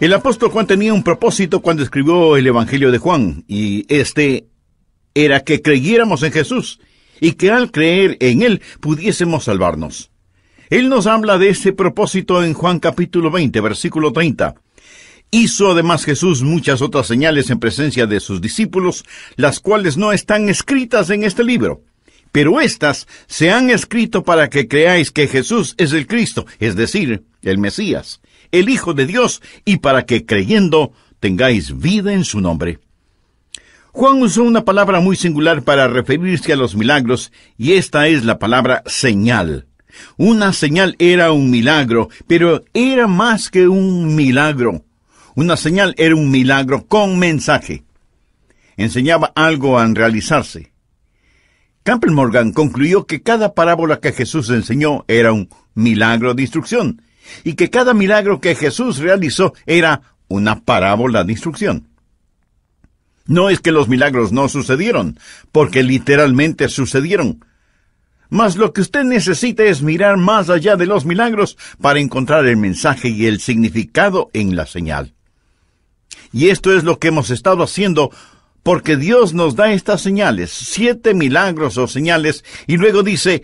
El apóstol Juan tenía un propósito cuando escribió el Evangelio de Juan, y este era que creyéramos en Jesús y que al creer en Él pudiésemos salvarnos. Él nos habla de ese propósito en Juan capítulo 20, versículo 30. Hizo además Jesús muchas otras señales en presencia de sus discípulos, las cuales no están escritas en este libro. Pero éstas se han escrito para que creáis que Jesús es el Cristo, es decir, el Mesías, el Hijo de Dios, y para que creyendo tengáis vida en su nombre. Juan usó una palabra muy singular para referirse a los milagros, y esta es la palabra señal. Una señal era un milagro, pero era más que un milagro. Una señal era un milagro con mensaje. Enseñaba algo a realizarse. Campbell Morgan concluyó que cada parábola que Jesús enseñó era un milagro de instrucción, y que cada milagro que Jesús realizó era una parábola de instrucción. No es que los milagros no sucedieron, porque literalmente sucedieron. Mas lo que usted necesita es mirar más allá de los milagros para encontrar el mensaje y el significado en la señal. Y esto es lo que hemos estado haciendo porque Dios nos da estas señales, siete milagros o señales, y luego dice,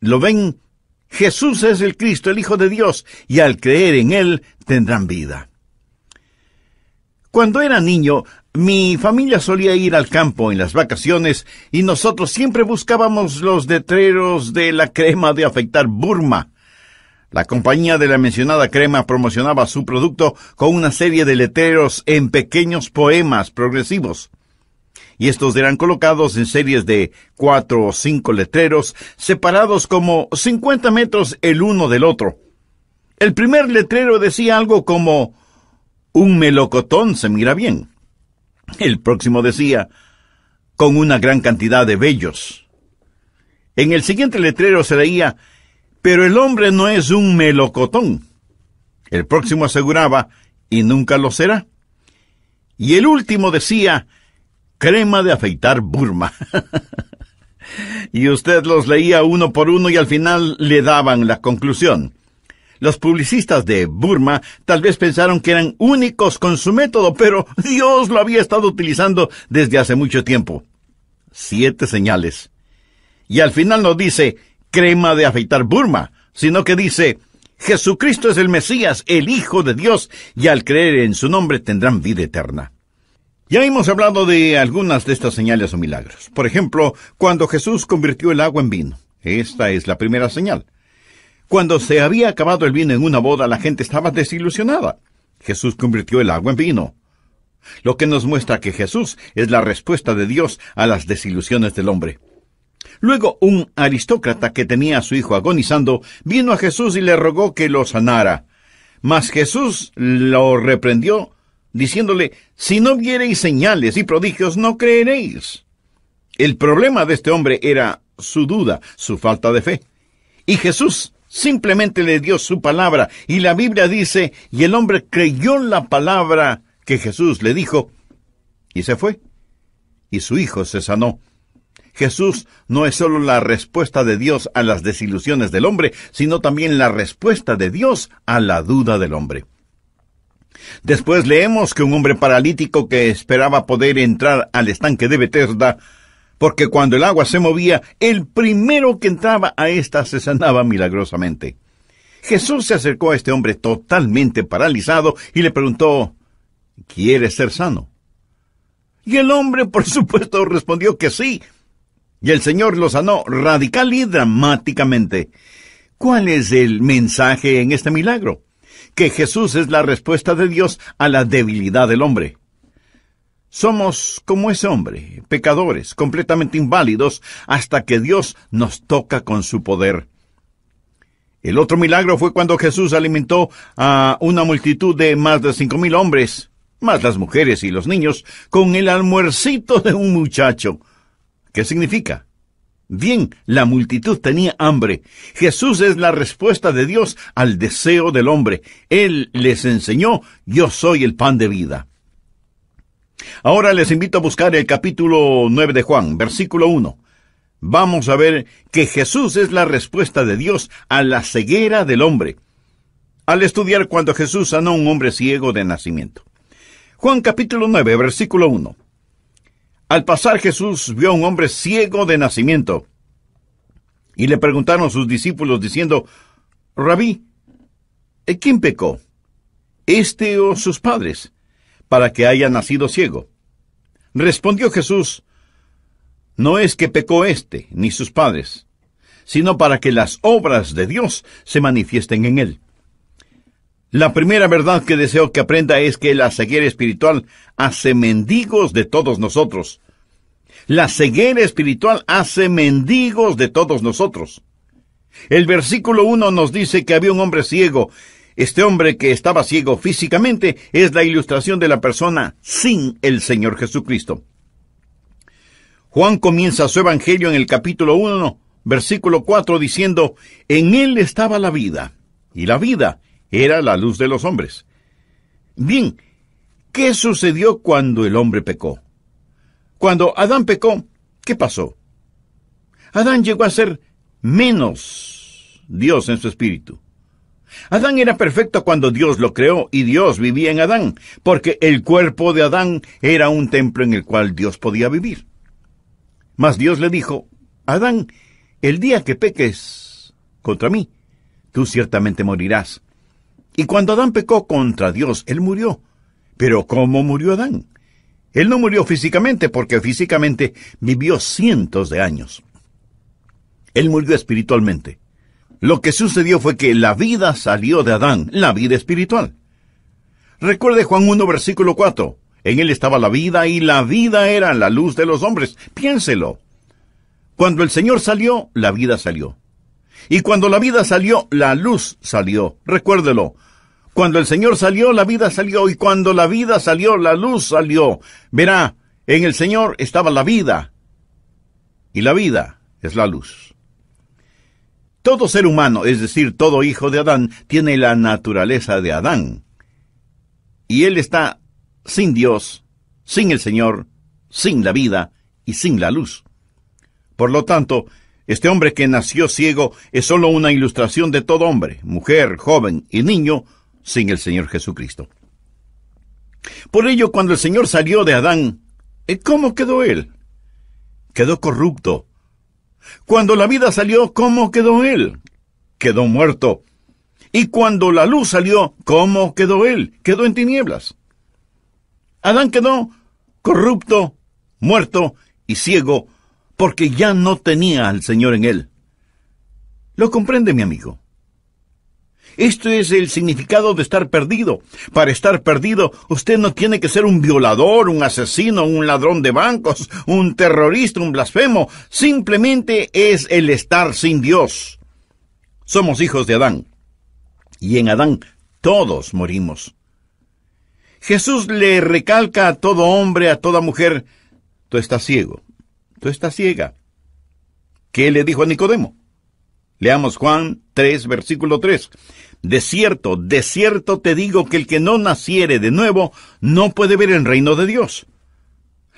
¿lo ven? Jesús es el Cristo, el Hijo de Dios, y al creer en Él tendrán vida. Cuando era niño, mi familia solía ir al campo en las vacaciones y nosotros siempre buscábamos los letreros de la crema de afectar Burma. La compañía de la mencionada crema promocionaba su producto con una serie de letreros en pequeños poemas progresivos y estos eran colocados en series de cuatro o cinco letreros, separados como 50 metros el uno del otro. El primer letrero decía algo como un melocotón se mira bien. El próximo decía con una gran cantidad de vellos. En el siguiente letrero se leía pero el hombre no es un melocotón. El próximo aseguraba y nunca lo será. Y el último decía crema de afeitar Burma. y usted los leía uno por uno y al final le daban la conclusión. Los publicistas de Burma tal vez pensaron que eran únicos con su método, pero Dios lo había estado utilizando desde hace mucho tiempo. Siete señales. Y al final no dice crema de afeitar Burma, sino que dice Jesucristo es el Mesías, el Hijo de Dios, y al creer en su nombre tendrán vida eterna. Ya hemos hablado de algunas de estas señales o milagros. Por ejemplo, cuando Jesús convirtió el agua en vino. Esta es la primera señal. Cuando se había acabado el vino en una boda, la gente estaba desilusionada. Jesús convirtió el agua en vino. Lo que nos muestra que Jesús es la respuesta de Dios a las desilusiones del hombre. Luego un aristócrata que tenía a su hijo agonizando vino a Jesús y le rogó que lo sanara. Mas Jesús lo reprendió diciéndole, si no viereis señales y prodigios, no creeréis. El problema de este hombre era su duda, su falta de fe. Y Jesús simplemente le dio su palabra, y la Biblia dice, y el hombre creyó la palabra que Jesús le dijo, y se fue, y su hijo se sanó. Jesús no es solo la respuesta de Dios a las desilusiones del hombre, sino también la respuesta de Dios a la duda del hombre. Después leemos que un hombre paralítico que esperaba poder entrar al estanque de Bethesda, porque cuando el agua se movía, el primero que entraba a ésta se sanaba milagrosamente. Jesús se acercó a este hombre totalmente paralizado y le preguntó, ¿Quieres ser sano? Y el hombre, por supuesto, respondió que sí. Y el Señor lo sanó radical y dramáticamente. ¿Cuál es el mensaje en este milagro? que Jesús es la respuesta de Dios a la debilidad del hombre. Somos como ese hombre, pecadores, completamente inválidos, hasta que Dios nos toca con su poder. El otro milagro fue cuando Jesús alimentó a una multitud de más de cinco mil hombres, más las mujeres y los niños, con el almuercito de un muchacho. ¿Qué significa? Bien, la multitud tenía hambre. Jesús es la respuesta de Dios al deseo del hombre. Él les enseñó, yo soy el pan de vida. Ahora les invito a buscar el capítulo 9 de Juan, versículo 1. Vamos a ver que Jesús es la respuesta de Dios a la ceguera del hombre. Al estudiar cuando Jesús sanó a un hombre ciego de nacimiento. Juan capítulo 9, versículo 1. Al pasar Jesús vio a un hombre ciego de nacimiento. Y le preguntaron a sus discípulos diciendo, Rabí, ¿e ¿quién pecó? ¿Este o sus padres? Para que haya nacido ciego. Respondió Jesús, No es que pecó éste, ni sus padres, sino para que las obras de Dios se manifiesten en él. La primera verdad que deseo que aprenda es que la ceguera espiritual hace mendigos de todos nosotros. La ceguera espiritual hace mendigos de todos nosotros. El versículo 1 nos dice que había un hombre ciego. Este hombre que estaba ciego físicamente es la ilustración de la persona sin el Señor Jesucristo. Juan comienza su evangelio en el capítulo 1, versículo 4, diciendo, En él estaba la vida, y la vida era la luz de los hombres. Bien, ¿qué sucedió cuando el hombre pecó? Cuando Adán pecó, ¿qué pasó? Adán llegó a ser menos Dios en su espíritu. Adán era perfecto cuando Dios lo creó y Dios vivía en Adán, porque el cuerpo de Adán era un templo en el cual Dios podía vivir. Mas Dios le dijo, Adán, el día que peques contra mí, tú ciertamente morirás. Y cuando Adán pecó contra Dios, él murió. Pero ¿cómo murió Adán? Él no murió físicamente porque físicamente vivió cientos de años. Él murió espiritualmente. Lo que sucedió fue que la vida salió de Adán, la vida espiritual. Recuerde Juan 1, versículo 4. En él estaba la vida y la vida era la luz de los hombres. Piénselo. Cuando el Señor salió, la vida salió. Y cuando la vida salió, la luz salió. Recuérdelo. Cuando el Señor salió, la vida salió. Y cuando la vida salió, la luz salió. Verá, en el Señor estaba la vida. Y la vida es la luz. Todo ser humano, es decir, todo hijo de Adán, tiene la naturaleza de Adán. Y él está sin Dios, sin el Señor, sin la vida y sin la luz. Por lo tanto, este hombre que nació ciego es solo una ilustración de todo hombre, mujer, joven y niño sin el Señor Jesucristo. Por ello, cuando el Señor salió de Adán, ¿eh, ¿cómo quedó él? Quedó corrupto. Cuando la vida salió, ¿cómo quedó él? Quedó muerto. Y cuando la luz salió, ¿cómo quedó él? Quedó en tinieblas. Adán quedó corrupto, muerto y ciego porque ya no tenía al Señor en él. ¿Lo comprende mi amigo? Esto es el significado de estar perdido. Para estar perdido, usted no tiene que ser un violador, un asesino, un ladrón de bancos, un terrorista, un blasfemo. Simplemente es el estar sin Dios. Somos hijos de Adán. Y en Adán todos morimos. Jesús le recalca a todo hombre, a toda mujer, tú estás ciego está ciega. ¿Qué le dijo a Nicodemo? Leamos Juan 3, versículo 3. De cierto, de cierto te digo que el que no naciere de nuevo no puede ver el reino de Dios.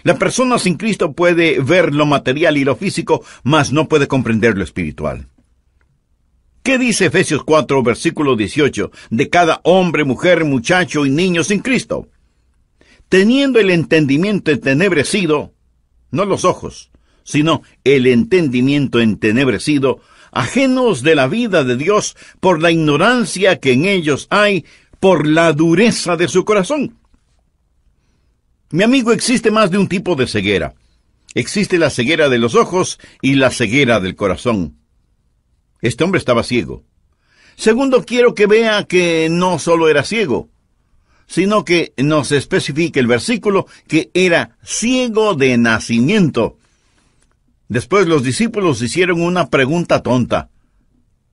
La persona sin Cristo puede ver lo material y lo físico, mas no puede comprender lo espiritual. ¿Qué dice Efesios 4, versículo 18, de cada hombre, mujer, muchacho y niño sin Cristo? Teniendo el entendimiento entenebrecido, no los ojos, sino el entendimiento entenebrecido, ajenos de la vida de Dios por la ignorancia que en ellos hay, por la dureza de su corazón. Mi amigo, existe más de un tipo de ceguera. Existe la ceguera de los ojos y la ceguera del corazón. Este hombre estaba ciego. Segundo, quiero que vea que no solo era ciego, sino que nos especifica el versículo que era ciego de nacimiento. Después los discípulos hicieron una pregunta tonta.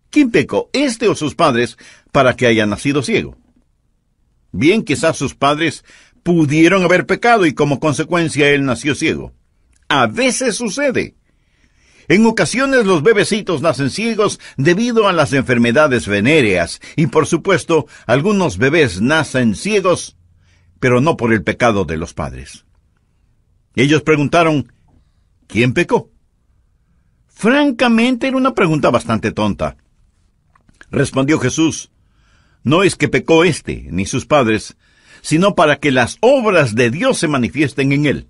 ¿Quién pecó, este o sus padres, para que haya nacido ciego? Bien, quizás sus padres pudieron haber pecado y como consecuencia él nació ciego. A veces sucede. En ocasiones los bebecitos nacen ciegos debido a las enfermedades venéreas y por supuesto algunos bebés nacen ciegos, pero no por el pecado de los padres. Ellos preguntaron, ¿quién pecó? Francamente era una pregunta bastante tonta. Respondió Jesús, no es que pecó éste, ni sus padres, sino para que las obras de Dios se manifiesten en él.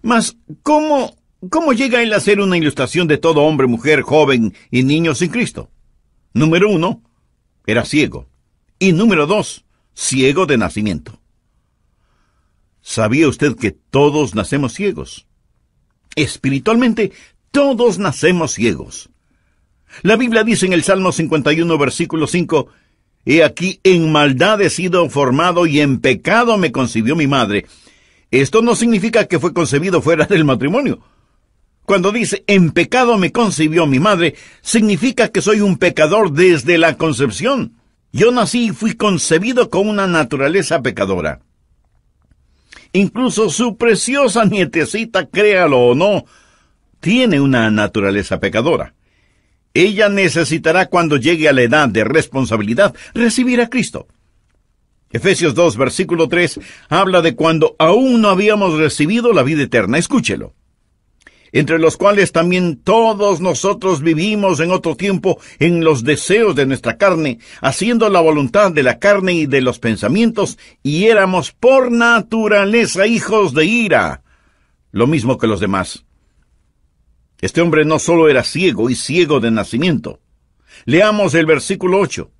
Mas, ¿cómo, cómo llega él a ser una ilustración de todo hombre, mujer, joven y niño sin Cristo? Número uno, era ciego. Y número dos, ciego de nacimiento. ¿Sabía usted que todos nacemos ciegos? Espiritualmente, todos nacemos ciegos. La Biblia dice en el Salmo 51, versículo 5, He aquí, en maldad he sido formado y en pecado me concibió mi madre. Esto no significa que fue concebido fuera del matrimonio. Cuando dice, en pecado me concibió mi madre, significa que soy un pecador desde la concepción. Yo nací y fui concebido con una naturaleza pecadora. Incluso su preciosa nietecita, créalo o no, tiene una naturaleza pecadora. Ella necesitará cuando llegue a la edad de responsabilidad recibir a Cristo. Efesios 2, versículo 3, habla de cuando aún no habíamos recibido la vida eterna. Escúchelo. Entre los cuales también todos nosotros vivimos en otro tiempo en los deseos de nuestra carne, haciendo la voluntad de la carne y de los pensamientos, y éramos por naturaleza hijos de ira, lo mismo que los demás. Este hombre no solo era ciego y ciego de nacimiento. Leamos el versículo 8.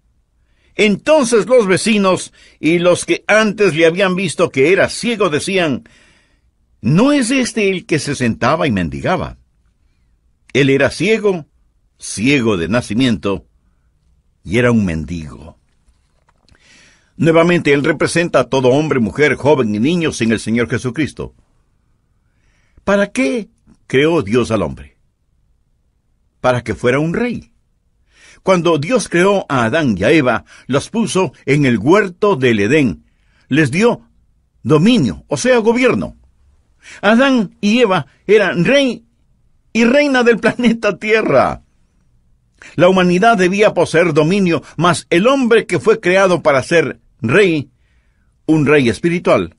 Entonces los vecinos y los que antes le habían visto que era ciego decían, ¿no es este el que se sentaba y mendigaba? Él era ciego, ciego de nacimiento, y era un mendigo. Nuevamente, Él representa a todo hombre, mujer, joven y niño sin el Señor Jesucristo. ¿Para qué creó Dios al hombre? Para que fuera un rey. Cuando Dios creó a Adán y a Eva, los puso en el huerto del Edén. Les dio dominio, o sea, gobierno. Adán y Eva eran rey y reina del planeta Tierra. La humanidad debía poseer dominio, mas el hombre que fue creado para ser rey, un rey espiritual,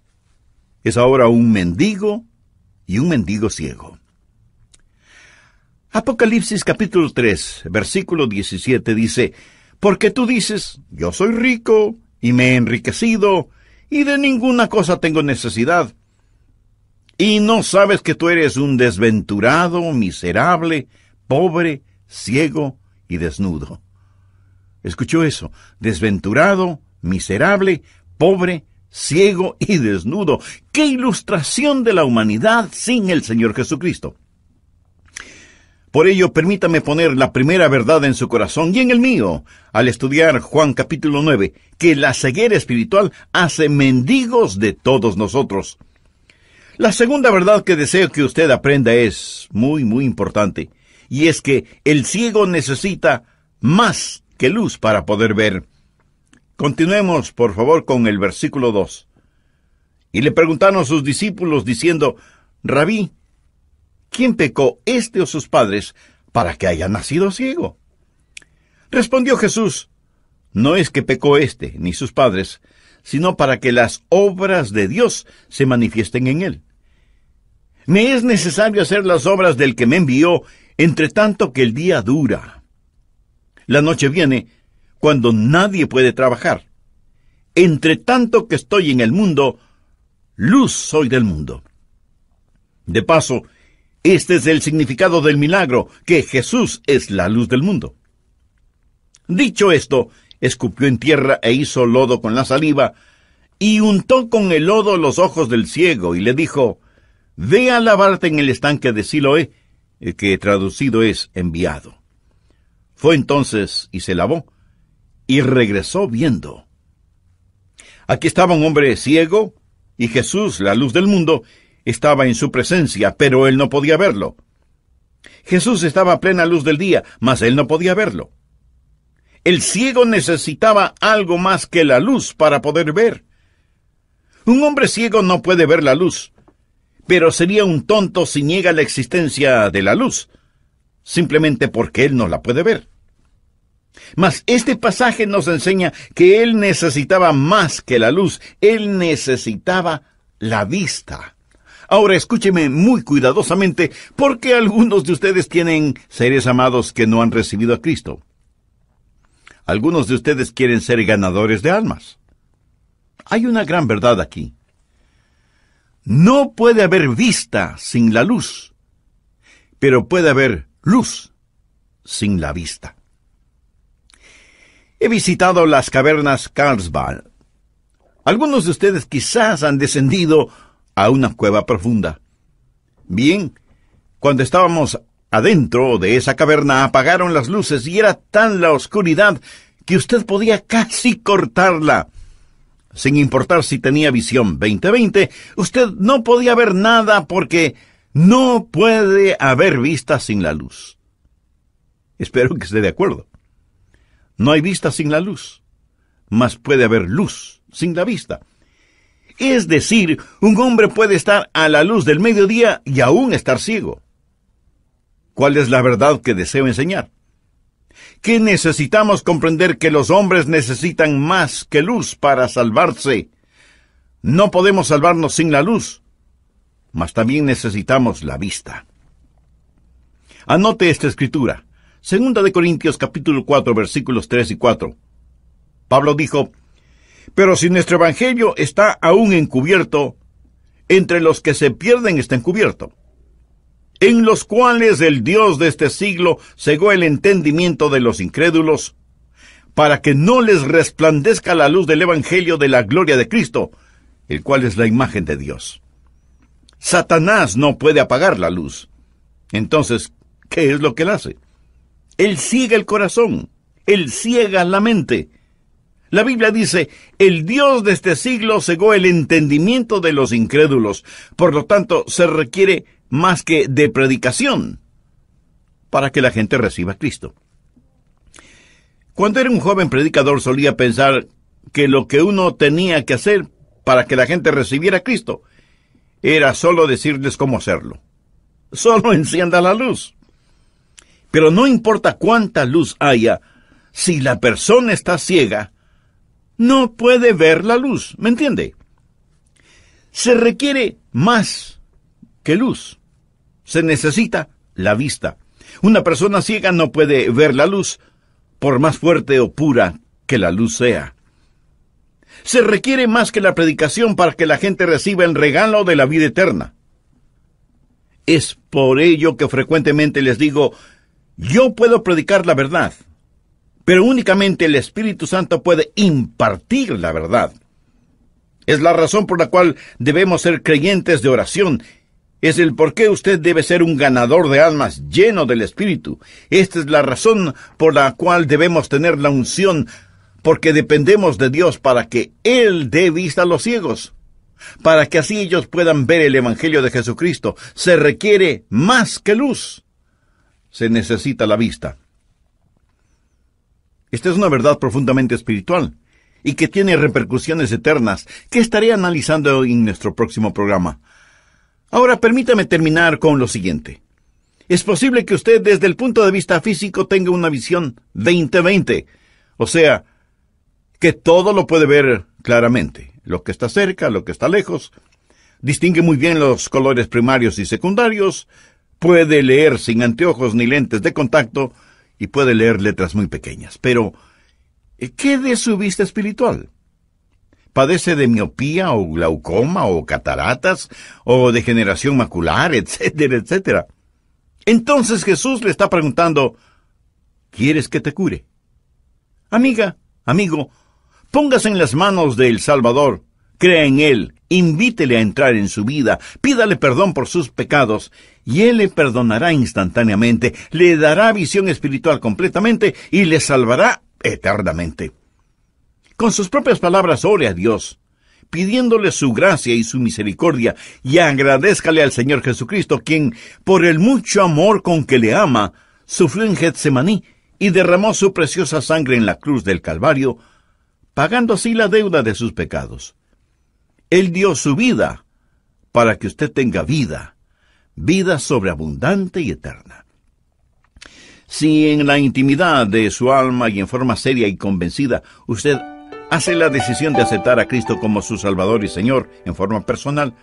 es ahora un mendigo y un mendigo ciego. Apocalipsis capítulo 3, versículo 17 dice, Porque tú dices, yo soy rico y me he enriquecido y de ninguna cosa tengo necesidad. Y no sabes que tú eres un desventurado, miserable, pobre, ciego y desnudo. ¿Escuchó eso? Desventurado, miserable, pobre, ciego y desnudo. ¡Qué ilustración de la humanidad sin el Señor Jesucristo! Por ello, permítame poner la primera verdad en su corazón y en el mío, al estudiar Juan capítulo 9, que la ceguera espiritual hace mendigos de todos nosotros. La segunda verdad que deseo que usted aprenda es muy, muy importante, y es que el ciego necesita más que luz para poder ver. Continuemos, por favor, con el versículo 2. Y le preguntaron sus discípulos diciendo, Rabí, ¿quién pecó, este o sus padres, para que haya nacido ciego? Respondió Jesús, no es que pecó este ni sus padres, sino para que las obras de Dios se manifiesten en él. Me es necesario hacer las obras del que me envió, entre tanto que el día dura. La noche viene cuando nadie puede trabajar. Entre tanto que estoy en el mundo, luz soy del mundo. De paso, este es el significado del milagro, que Jesús es la luz del mundo. Dicho esto, escupió en tierra e hizo lodo con la saliva, y untó con el lodo los ojos del ciego, y le dijo, Ve a lavarte en el estanque de Siloé, que traducido es enviado. Fue entonces y se lavó, y regresó viendo. Aquí estaba un hombre ciego, y Jesús, la luz del mundo, estaba en su presencia, pero él no podía verlo. Jesús estaba a plena luz del día, mas él no podía verlo. El ciego necesitaba algo más que la luz para poder ver. Un hombre ciego no puede ver la luz, pero sería un tonto si niega la existencia de la luz, simplemente porque él no la puede ver. Mas este pasaje nos enseña que él necesitaba más que la luz, él necesitaba la vista. Ahora escúcheme muy cuidadosamente, porque algunos de ustedes tienen seres amados que no han recibido a Cristo. Algunos de ustedes quieren ser ganadores de almas. Hay una gran verdad aquí. No puede haber vista sin la luz, pero puede haber luz sin la vista. He visitado las cavernas Carlsbad. Algunos de ustedes quizás han descendido a una cueva profunda. Bien, cuando estábamos adentro de esa caverna apagaron las luces y era tan la oscuridad que usted podía casi cortarla. Sin importar si tenía visión 2020, usted no podía ver nada porque no puede haber vista sin la luz. Espero que esté de acuerdo. No hay vista sin la luz, mas puede haber luz sin la vista. Es decir, un hombre puede estar a la luz del mediodía y aún estar ciego. ¿Cuál es la verdad que deseo enseñar? Que necesitamos comprender que los hombres necesitan más que luz para salvarse. No podemos salvarnos sin la luz, mas también necesitamos la vista. Anote esta escritura. 2 de Corintios capítulo 4 versículos 3 y 4. Pablo dijo, pero si nuestro Evangelio está aún encubierto, entre los que se pierden está encubierto, en los cuales el Dios de este siglo cegó el entendimiento de los incrédulos, para que no les resplandezca la luz del Evangelio de la gloria de Cristo, el cual es la imagen de Dios. Satanás no puede apagar la luz. Entonces, ¿qué es lo que él hace? Él ciega el corazón, él ciega la mente, la Biblia dice, el Dios de este siglo cegó el entendimiento de los incrédulos, por lo tanto se requiere más que de predicación para que la gente reciba a Cristo. Cuando era un joven predicador solía pensar que lo que uno tenía que hacer para que la gente recibiera a Cristo era solo decirles cómo hacerlo. Solo encienda la luz. Pero no importa cuánta luz haya, si la persona está ciega, no puede ver la luz, ¿me entiende? Se requiere más que luz. Se necesita la vista. Una persona ciega no puede ver la luz, por más fuerte o pura que la luz sea. Se requiere más que la predicación para que la gente reciba el regalo de la vida eterna. Es por ello que frecuentemente les digo, yo puedo predicar la verdad, pero únicamente el Espíritu Santo puede impartir la verdad. Es la razón por la cual debemos ser creyentes de oración. Es el por qué usted debe ser un ganador de almas lleno del Espíritu. Esta es la razón por la cual debemos tener la unción, porque dependemos de Dios para que Él dé vista a los ciegos. Para que así ellos puedan ver el Evangelio de Jesucristo, se requiere más que luz. Se necesita la vista. Esta es una verdad profundamente espiritual y que tiene repercusiones eternas que estaré analizando en nuestro próximo programa. Ahora permítame terminar con lo siguiente. Es posible que usted desde el punto de vista físico tenga una visión 20-20, o sea, que todo lo puede ver claramente, lo que está cerca, lo que está lejos, distingue muy bien los colores primarios y secundarios, puede leer sin anteojos ni lentes de contacto, y puede leer letras muy pequeñas. Pero, eh, ¿qué de su vista espiritual? ¿Padece de miopía o glaucoma o cataratas o degeneración macular, etcétera, etcétera? Entonces Jesús le está preguntando, ¿quieres que te cure? Amiga, amigo, póngase en las manos del Salvador, crea en Él, invítele a entrar en su vida, pídale perdón por sus pecados y Él le perdonará instantáneamente, le dará visión espiritual completamente y le salvará eternamente. Con sus propias palabras ore a Dios, pidiéndole su gracia y su misericordia, y agradézcale al Señor Jesucristo, quien, por el mucho amor con que le ama, sufrió en Getsemaní y derramó su preciosa sangre en la cruz del Calvario, pagando así la deuda de sus pecados. Él dio su vida para que usted tenga vida vida sobreabundante y eterna. Si en la intimidad de su alma y en forma seria y convencida usted hace la decisión de aceptar a Cristo como su Salvador y Señor en forma personal,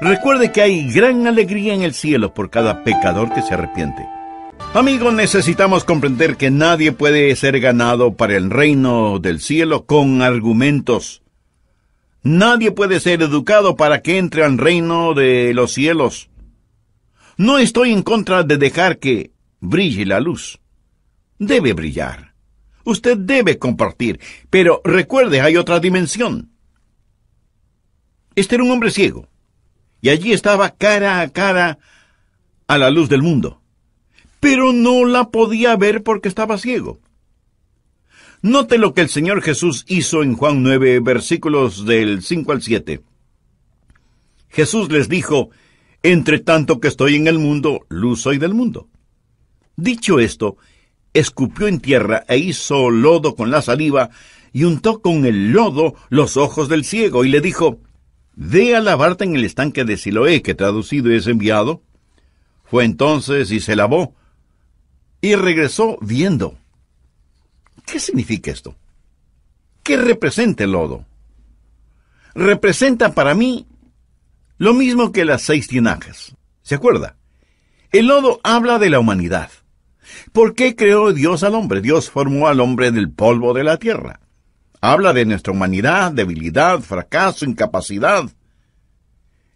recuerde que hay gran alegría en el cielo por cada pecador que se arrepiente. Amigo, necesitamos comprender que nadie puede ser ganado para el reino del cielo con argumentos. Nadie puede ser educado para que entre al reino de los cielos no estoy en contra de dejar que brille la luz. Debe brillar. Usted debe compartir, pero recuerde, hay otra dimensión. Este era un hombre ciego, y allí estaba cara a cara a la luz del mundo, pero no la podía ver porque estaba ciego. Note lo que el Señor Jesús hizo en Juan 9, versículos del 5 al 7. Jesús les dijo, entre tanto que estoy en el mundo, luz soy del mundo. Dicho esto, escupió en tierra e hizo lodo con la saliva y untó con el lodo los ojos del ciego y le dijo, Ve a lavarte en el estanque de Siloé, que traducido es enviado. Fue entonces y se lavó y regresó viendo. ¿Qué significa esto? ¿Qué representa el lodo? Representa para mí lo mismo que las seis tinajas. ¿Se acuerda? El lodo habla de la humanidad. ¿Por qué creó Dios al hombre? Dios formó al hombre del polvo de la tierra. Habla de nuestra humanidad, debilidad, fracaso, incapacidad.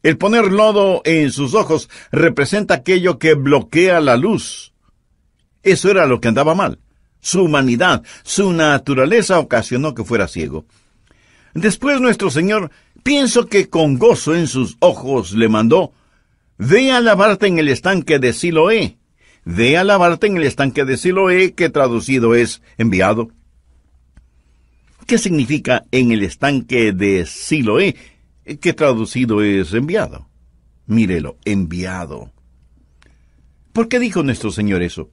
El poner lodo en sus ojos representa aquello que bloquea la luz. Eso era lo que andaba mal. Su humanidad, su naturaleza ocasionó que fuera ciego. Después nuestro Señor pienso que con gozo en sus ojos le mandó, Ve a lavarte en el estanque de Siloé. Ve a lavarte en el estanque de Siloé, que traducido es enviado. ¿Qué significa en el estanque de Siloé, eh, que traducido es enviado? Mírelo, enviado. ¿Por qué dijo nuestro Señor eso?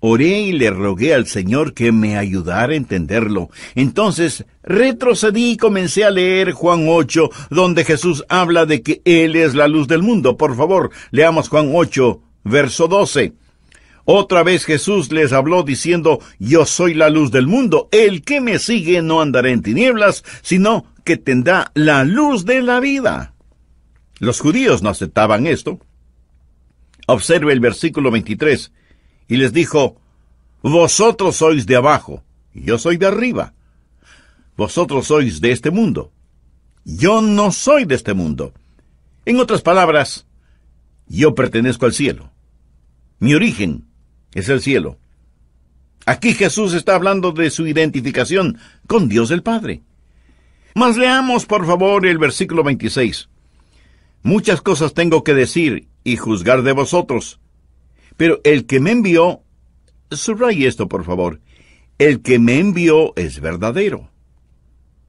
Oré y le rogué al Señor que me ayudara a entenderlo. Entonces retrocedí y comencé a leer Juan 8, donde Jesús habla de que Él es la luz del mundo. Por favor, leamos Juan 8, verso 12. Otra vez Jesús les habló diciendo, Yo soy la luz del mundo, el que me sigue no andará en tinieblas, sino que tendrá la luz de la vida. Los judíos no aceptaban esto. Observe el versículo 23 y les dijo, Vosotros sois de abajo, yo soy de arriba. Vosotros sois de este mundo, yo no soy de este mundo. En otras palabras, yo pertenezco al cielo. Mi origen es el cielo. Aquí Jesús está hablando de su identificación con Dios el Padre. Mas leamos, por favor, el versículo 26. Muchas cosas tengo que decir y juzgar de vosotros, pero el que me envió, subraye esto por favor, el que me envió es verdadero.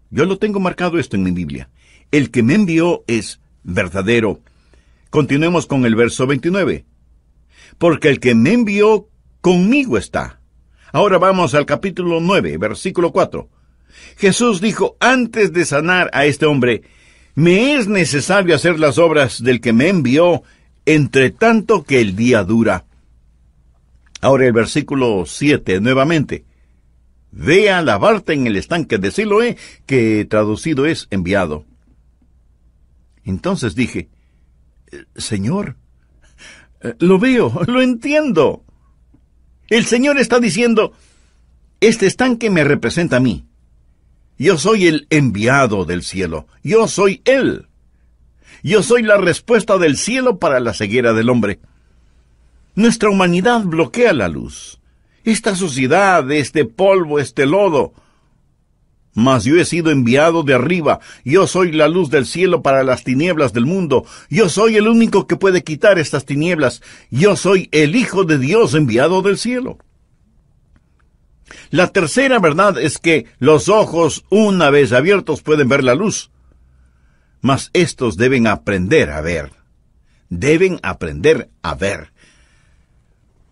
Yo lo tengo marcado esto en mi Biblia. El que me envió es verdadero. Continuemos con el verso 29. Porque el que me envió conmigo está. Ahora vamos al capítulo 9, versículo 4. Jesús dijo antes de sanar a este hombre, me es necesario hacer las obras del que me envió, entre tanto que el día dura. Ahora el versículo 7 nuevamente. Ve a lavarte en el estanque de Siloé, eh, que traducido es enviado. Entonces dije, eh, Señor, eh, lo veo, lo entiendo. El Señor está diciendo, este estanque me representa a mí. Yo soy el enviado del cielo. Yo soy Él. Yo soy la respuesta del cielo para la ceguera del hombre. Nuestra humanidad bloquea la luz. Esta suciedad, este polvo, este lodo. Mas yo he sido enviado de arriba, yo soy la luz del cielo para las tinieblas del mundo, yo soy el único que puede quitar estas tinieblas, yo soy el Hijo de Dios enviado del cielo. La tercera verdad es que los ojos, una vez abiertos, pueden ver la luz. Mas estos deben aprender a ver. Deben aprender a ver.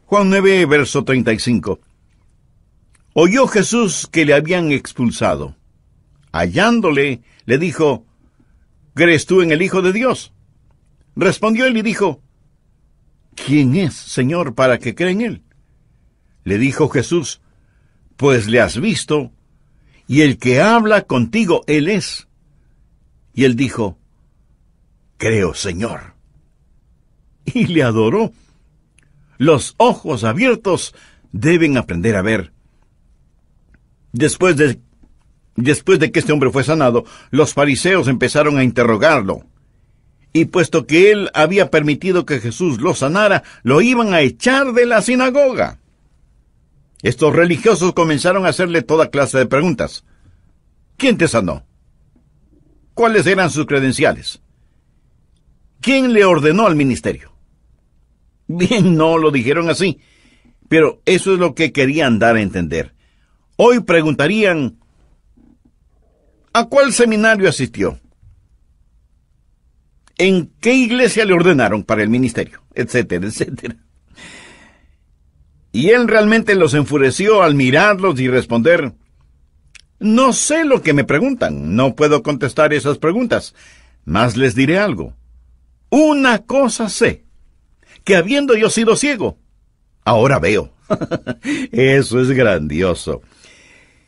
Juan 9, verso 35. Oyó Jesús que le habían expulsado. Hallándole, le dijo, ¿Crees tú en el Hijo de Dios? Respondió él y dijo, ¿Quién es, Señor, para que cree en él? Le dijo Jesús, Pues le has visto, y el que habla contigo, él es. Y él dijo, Creo, Señor. Y le adoró los ojos abiertos deben aprender a ver. Después de, después de que este hombre fue sanado, los fariseos empezaron a interrogarlo. Y puesto que él había permitido que Jesús lo sanara, lo iban a echar de la sinagoga. Estos religiosos comenzaron a hacerle toda clase de preguntas. ¿Quién te sanó? ¿Cuáles eran sus credenciales? ¿Quién le ordenó al ministerio? Bien, no lo dijeron así, pero eso es lo que querían dar a entender. Hoy preguntarían, ¿a cuál seminario asistió? ¿En qué iglesia le ordenaron para el ministerio? Etcétera, etcétera. Y él realmente los enfureció al mirarlos y responder, no sé lo que me preguntan, no puedo contestar esas preguntas, más les diré algo. Una cosa sé que habiendo yo sido ciego, ahora veo. Eso es grandioso.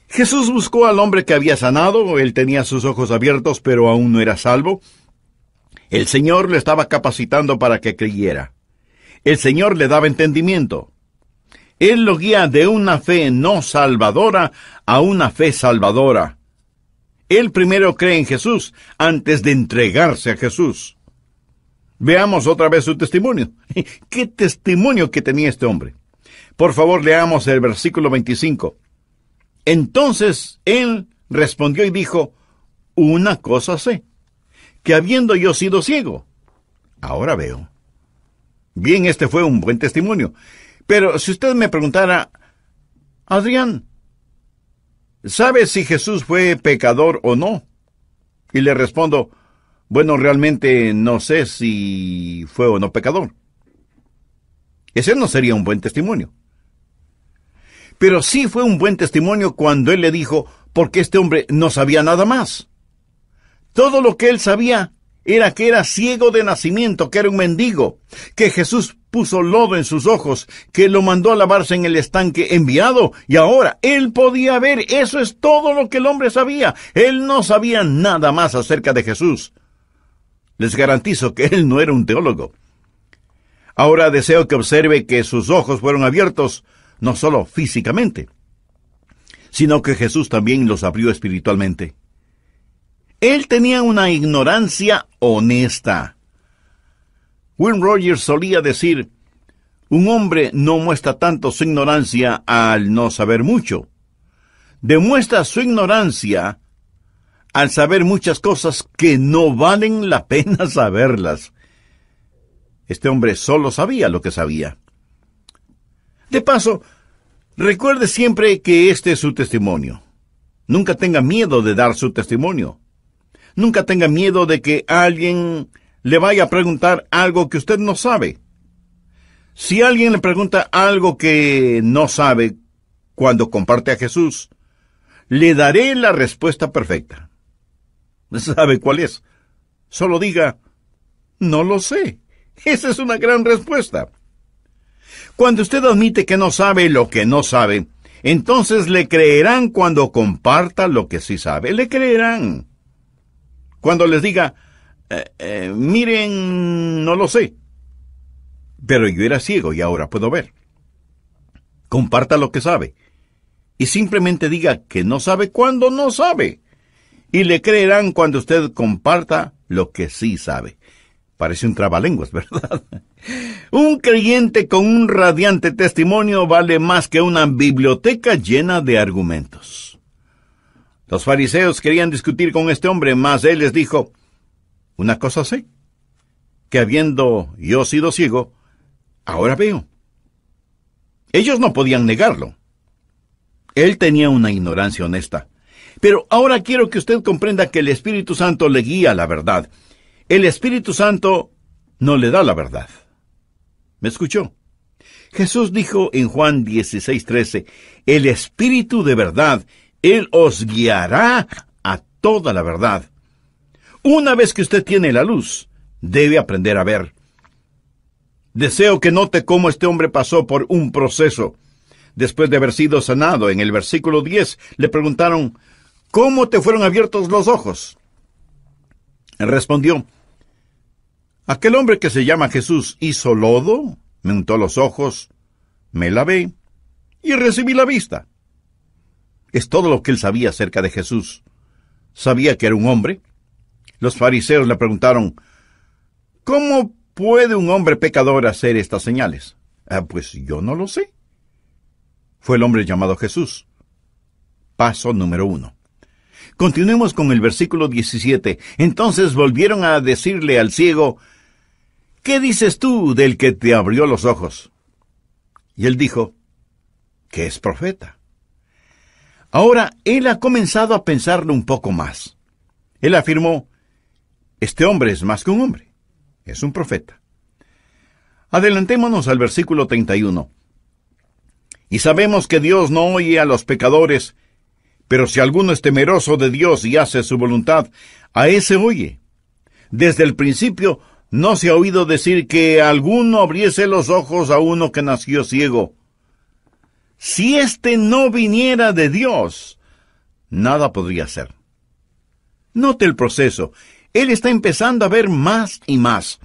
Jesús buscó al hombre que había sanado, él tenía sus ojos abiertos, pero aún no era salvo. El Señor le estaba capacitando para que creyera. El Señor le daba entendimiento. Él lo guía de una fe no salvadora a una fe salvadora. Él primero cree en Jesús antes de entregarse a Jesús. Veamos otra vez su testimonio. ¿Qué testimonio que tenía este hombre? Por favor, leamos el versículo 25. Entonces él respondió y dijo, una cosa sé, que habiendo yo sido ciego, ahora veo. Bien, este fue un buen testimonio. Pero si usted me preguntara, Adrián, ¿sabe si Jesús fue pecador o no? Y le respondo, bueno, realmente no sé si fue o no pecador. Ese no sería un buen testimonio. Pero sí fue un buen testimonio cuando él le dijo, porque este hombre no sabía nada más. Todo lo que él sabía era que era ciego de nacimiento, que era un mendigo, que Jesús puso lodo en sus ojos, que lo mandó a lavarse en el estanque enviado, y ahora él podía ver. Eso es todo lo que el hombre sabía. Él no sabía nada más acerca de Jesús. Les garantizo que él no era un teólogo. Ahora deseo que observe que sus ojos fueron abiertos no solo físicamente, sino que Jesús también los abrió espiritualmente. Él tenía una ignorancia honesta. Will Rogers solía decir, un hombre no muestra tanto su ignorancia al no saber mucho. Demuestra su ignorancia al saber muchas cosas que no valen la pena saberlas. Este hombre solo sabía lo que sabía. De paso, recuerde siempre que este es su testimonio. Nunca tenga miedo de dar su testimonio. Nunca tenga miedo de que alguien le vaya a preguntar algo que usted no sabe. Si alguien le pregunta algo que no sabe cuando comparte a Jesús, le daré la respuesta perfecta. sabe cuál es. Solo diga, no lo sé. Esa es una gran respuesta. Cuando usted admite que no sabe lo que no sabe, entonces le creerán cuando comparta lo que sí sabe. Le creerán. Cuando les diga, eh, eh, miren, no lo sé. Pero yo era ciego y ahora puedo ver. Comparta lo que sabe. Y simplemente diga que no sabe cuando no sabe y le creerán cuando usted comparta lo que sí sabe. Parece un trabalenguas, ¿verdad? Un creyente con un radiante testimonio vale más que una biblioteca llena de argumentos. Los fariseos querían discutir con este hombre, mas él les dijo, una cosa sé, que habiendo yo sido ciego, ahora veo. Ellos no podían negarlo. Él tenía una ignorancia honesta. Pero ahora quiero que usted comprenda que el Espíritu Santo le guía la verdad. El Espíritu Santo no le da la verdad. ¿Me escuchó? Jesús dijo en Juan 16:13, El Espíritu de verdad, Él os guiará a toda la verdad. Una vez que usted tiene la luz, debe aprender a ver. Deseo que note cómo este hombre pasó por un proceso. Después de haber sido sanado, en el versículo 10 le preguntaron, ¿Cómo te fueron abiertos los ojos? Respondió, Aquel hombre que se llama Jesús hizo lodo, me untó los ojos, me lavé y recibí la vista. Es todo lo que él sabía acerca de Jesús. Sabía que era un hombre. Los fariseos le preguntaron, ¿cómo puede un hombre pecador hacer estas señales? Ah, pues yo no lo sé. Fue el hombre llamado Jesús. Paso número uno. Continuemos con el versículo 17. Entonces volvieron a decirle al ciego, ¿qué dices tú del que te abrió los ojos? Y él dijo, que es profeta. Ahora él ha comenzado a pensarlo un poco más. Él afirmó, este hombre es más que un hombre, es un profeta. Adelantémonos al versículo 31. Y sabemos que Dios no oye a los pecadores, pero si alguno es temeroso de Dios y hace su voluntad, a ese oye. Desde el principio no se ha oído decir que alguno abriese los ojos a uno que nació ciego. Si éste no viniera de Dios, nada podría ser. Note el proceso. Él está empezando a ver más y más.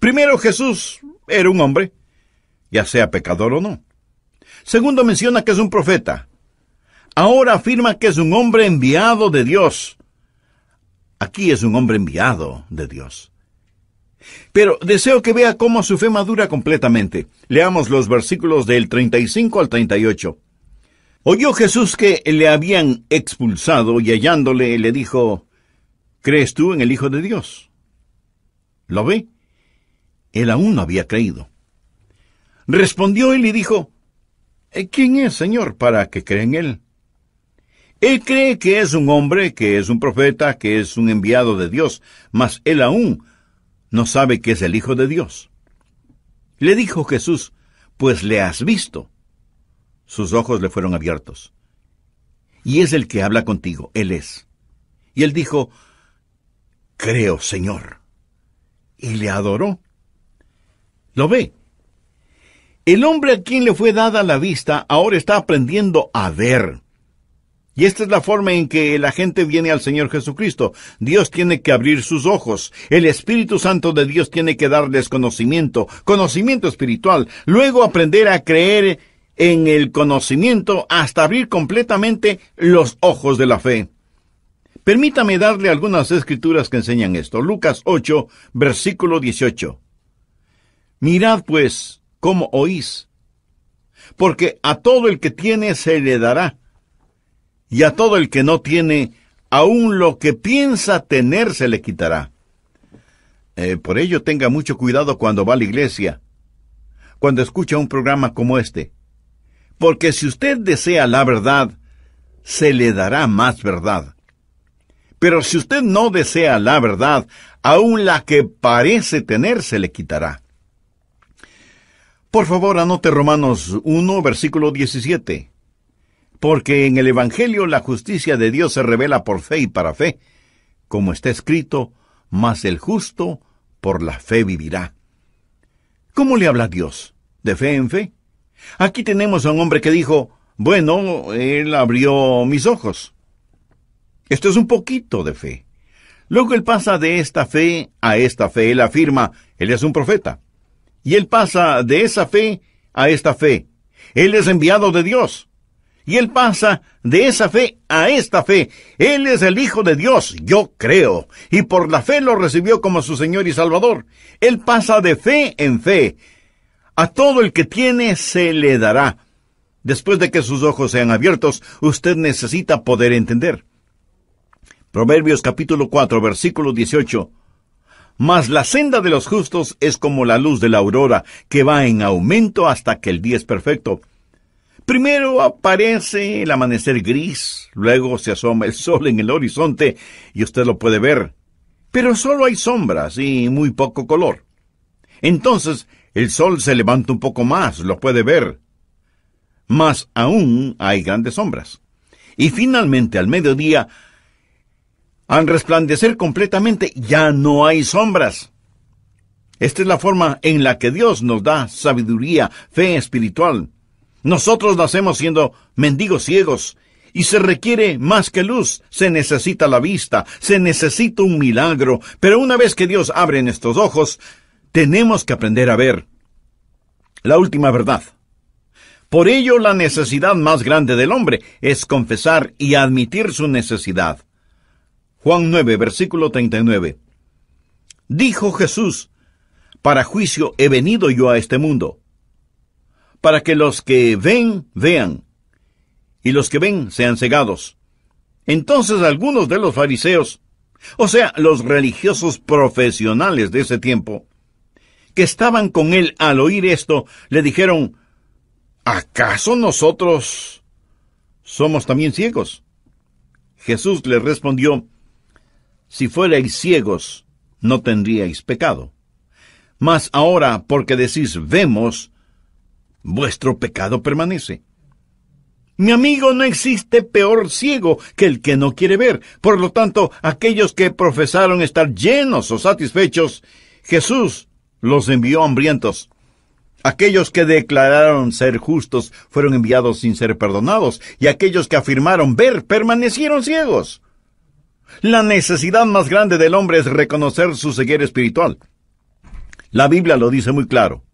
Primero Jesús era un hombre, ya sea pecador o no. Segundo menciona que es un profeta, ahora afirma que es un hombre enviado de Dios. Aquí es un hombre enviado de Dios. Pero deseo que vea cómo su fe madura completamente. Leamos los versículos del 35 al 38. Oyó Jesús que le habían expulsado y hallándole le dijo, ¿crees tú en el Hijo de Dios? ¿Lo ve? Él aún no había creído. Respondió él y dijo, ¿Eh, ¿quién es, Señor, para que cree en él? Él cree que es un hombre, que es un profeta, que es un enviado de Dios, mas él aún no sabe que es el Hijo de Dios. Le dijo Jesús, pues le has visto. Sus ojos le fueron abiertos. Y es el que habla contigo, él es. Y él dijo, creo, Señor. Y le adoró. ¿Lo ve? El hombre a quien le fue dada la vista ahora está aprendiendo a ver. Y esta es la forma en que la gente viene al Señor Jesucristo. Dios tiene que abrir sus ojos. El Espíritu Santo de Dios tiene que darles conocimiento, conocimiento espiritual. Luego aprender a creer en el conocimiento hasta abrir completamente los ojos de la fe. Permítame darle algunas escrituras que enseñan esto. Lucas 8, versículo 18. Mirad pues cómo oís, porque a todo el que tiene se le dará y a todo el que no tiene, aún lo que piensa tener se le quitará. Eh, por ello tenga mucho cuidado cuando va a la iglesia, cuando escucha un programa como este, porque si usted desea la verdad, se le dará más verdad. Pero si usted no desea la verdad, aún la que parece tener se le quitará. Por favor, anote Romanos 1, versículo 17 porque en el Evangelio la justicia de Dios se revela por fe y para fe, como está escrito, mas el justo por la fe vivirá. ¿Cómo le habla Dios? ¿De fe en fe? Aquí tenemos a un hombre que dijo, bueno, él abrió mis ojos. Esto es un poquito de fe. Luego él pasa de esta fe a esta fe. Él afirma, él es un profeta. Y él pasa de esa fe a esta fe. Él es enviado de Dios y él pasa de esa fe a esta fe. Él es el Hijo de Dios, yo creo, y por la fe lo recibió como su Señor y Salvador. Él pasa de fe en fe. A todo el que tiene se le dará. Después de que sus ojos sean abiertos, usted necesita poder entender. Proverbios capítulo 4, versículo 18. Mas la senda de los justos es como la luz de la aurora, que va en aumento hasta que el día es perfecto. Primero aparece el amanecer gris, luego se asoma el sol en el horizonte y usted lo puede ver. Pero solo hay sombras y muy poco color. Entonces el sol se levanta un poco más, lo puede ver. Más aún hay grandes sombras. Y finalmente al mediodía, al resplandecer completamente, ya no hay sombras. Esta es la forma en la que Dios nos da sabiduría, fe espiritual, nosotros nacemos siendo mendigos ciegos y se requiere más que luz, se necesita la vista, se necesita un milagro, pero una vez que Dios abre nuestros ojos, tenemos que aprender a ver. La última verdad. Por ello, la necesidad más grande del hombre es confesar y admitir su necesidad. Juan 9, versículo 39. Dijo Jesús, Para juicio he venido yo a este mundo para que los que ven vean, y los que ven sean cegados. Entonces algunos de los fariseos, o sea, los religiosos profesionales de ese tiempo, que estaban con él al oír esto, le dijeron, ¿acaso nosotros somos también ciegos? Jesús les respondió, si fuerais ciegos, no tendríais pecado. Mas ahora, porque decís vemos, vuestro pecado permanece. Mi amigo, no existe peor ciego que el que no quiere ver. Por lo tanto, aquellos que profesaron estar llenos o satisfechos, Jesús los envió hambrientos. Aquellos que declararon ser justos fueron enviados sin ser perdonados, y aquellos que afirmaron ver permanecieron ciegos. La necesidad más grande del hombre es reconocer su ceguera espiritual. La Biblia lo dice muy claro.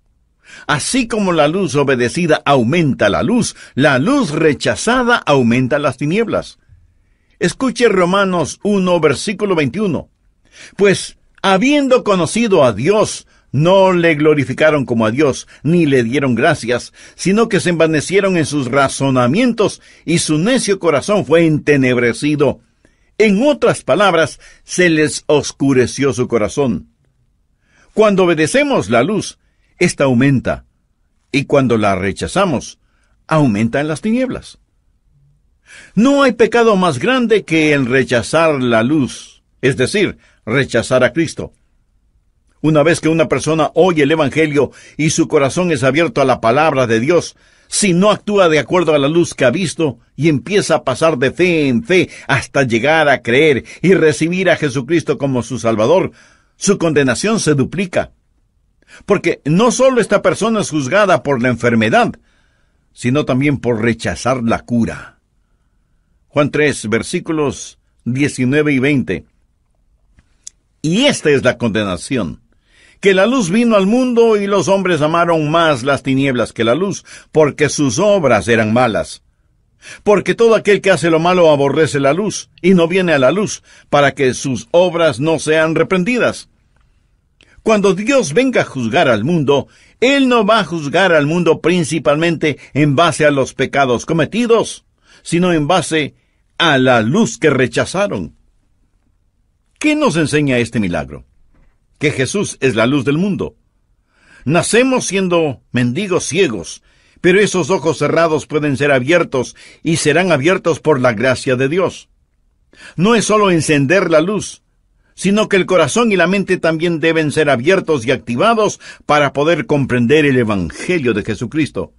Así como la luz obedecida aumenta la luz, la luz rechazada aumenta las tinieblas. Escuche Romanos 1, versículo 21. Pues, habiendo conocido a Dios, no le glorificaron como a Dios, ni le dieron gracias, sino que se envanecieron en sus razonamientos y su necio corazón fue entenebrecido. En otras palabras, se les oscureció su corazón. Cuando obedecemos la luz, esta aumenta, y cuando la rechazamos, aumenta en las tinieblas. No hay pecado más grande que el rechazar la luz, es decir, rechazar a Cristo. Una vez que una persona oye el Evangelio y su corazón es abierto a la palabra de Dios, si no actúa de acuerdo a la luz que ha visto y empieza a pasar de fe en fe hasta llegar a creer y recibir a Jesucristo como su Salvador, su condenación se duplica. Porque no solo esta persona es juzgada por la enfermedad, sino también por rechazar la cura. Juan 3, versículos 19 y 20. Y esta es la condenación, que la luz vino al mundo y los hombres amaron más las tinieblas que la luz, porque sus obras eran malas. Porque todo aquel que hace lo malo aborrece la luz y no viene a la luz, para que sus obras no sean reprendidas. Cuando Dios venga a juzgar al mundo, Él no va a juzgar al mundo principalmente en base a los pecados cometidos, sino en base a la luz que rechazaron. ¿Qué nos enseña este milagro? Que Jesús es la luz del mundo. Nacemos siendo mendigos ciegos, pero esos ojos cerrados pueden ser abiertos y serán abiertos por la gracia de Dios. No es solo encender la luz, sino que el corazón y la mente también deben ser abiertos y activados para poder comprender el Evangelio de Jesucristo.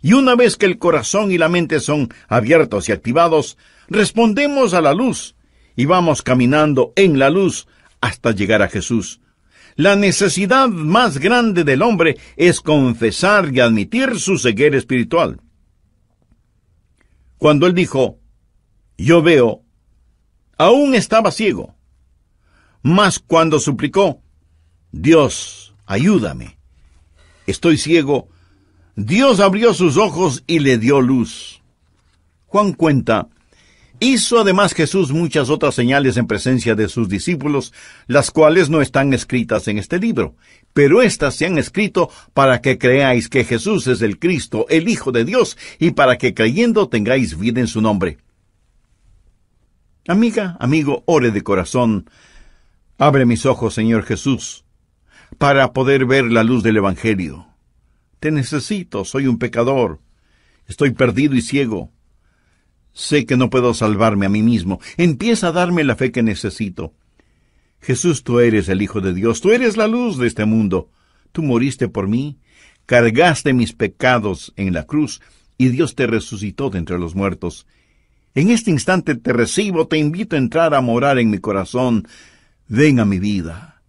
Y una vez que el corazón y la mente son abiertos y activados, respondemos a la luz y vamos caminando en la luz hasta llegar a Jesús. La necesidad más grande del hombre es confesar y admitir su ceguera espiritual. Cuando él dijo, yo veo, aún estaba ciego más cuando suplicó, Dios, ayúdame. Estoy ciego. Dios abrió sus ojos y le dio luz. Juan cuenta, hizo además Jesús muchas otras señales en presencia de sus discípulos, las cuales no están escritas en este libro, pero éstas se han escrito para que creáis que Jesús es el Cristo, el Hijo de Dios, y para que creyendo tengáis vida en su nombre. Amiga, amigo, ore de corazón Abre mis ojos, Señor Jesús, para poder ver la luz del Evangelio. Te necesito, soy un pecador. Estoy perdido y ciego. Sé que no puedo salvarme a mí mismo. Empieza a darme la fe que necesito. Jesús, tú eres el Hijo de Dios, tú eres la luz de este mundo. Tú moriste por mí, cargaste mis pecados en la cruz y Dios te resucitó de entre los muertos. En este instante te recibo, te invito a entrar a morar en mi corazón, Ven a mi vida.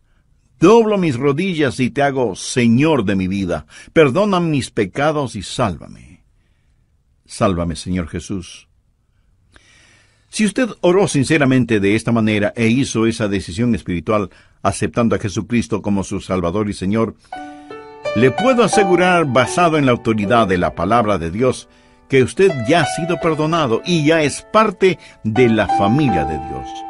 Doblo mis rodillas y te hago Señor de mi vida. Perdona mis pecados y sálvame. Sálvame, Señor Jesús. Si usted oró sinceramente de esta manera e hizo esa decisión espiritual aceptando a Jesucristo como su Salvador y Señor, le puedo asegurar, basado en la autoridad de la palabra de Dios, que usted ya ha sido perdonado y ya es parte de la familia de Dios.